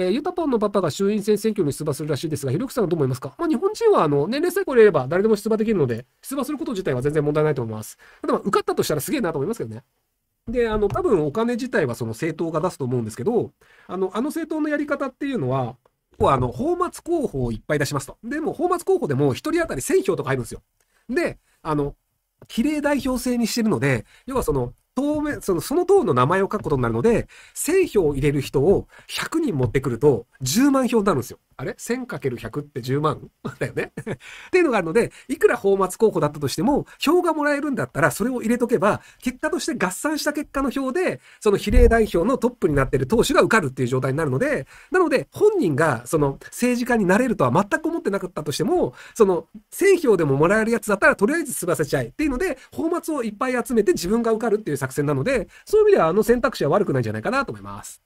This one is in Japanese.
えー、ユタパンのパパが衆院選選挙に出馬するらしいですが、ひろゆきさんはどう思いますか、まあ、日本人はあの年齢さえ超えれれば誰でも出馬できるので、出馬すること自体は全然問題ないと思います。ただ、受かったとしたらすげえなと思いますけどね。で、あの、多分お金自体はその政党が出すと思うんですけど、あの、あの政党のやり方っていうのは、あの、法末候補をいっぱい出しますと。でも、法末候補でも1人当たり1000票とか入るんですよ。で、あの、比例代表制にしてるので、要はその、当面、その、その党の名前を書くことになるので、千票を入れる人を100人持ってくると、10万票になるんですよ。あれ千かける1 0 0って10万 だよね っていうのがあるので、いくら泡沫候補だったとしても、票がもらえるんだったら、それを入れとけば、結果として合算した結果の票で、その比例代表のトップになってる党首が受かるっていう状態になるので、なので、本人が、その、政治家になれるとは全く思ってなかったとしても、その、千票でももらえるやつだったら、とりあえず済ませちゃえっていうので、泡沫をいっぱい集めて自分が受かるっていう作作戦なので、そういう意味ではあの選択肢は悪くないんじゃないかなと思います。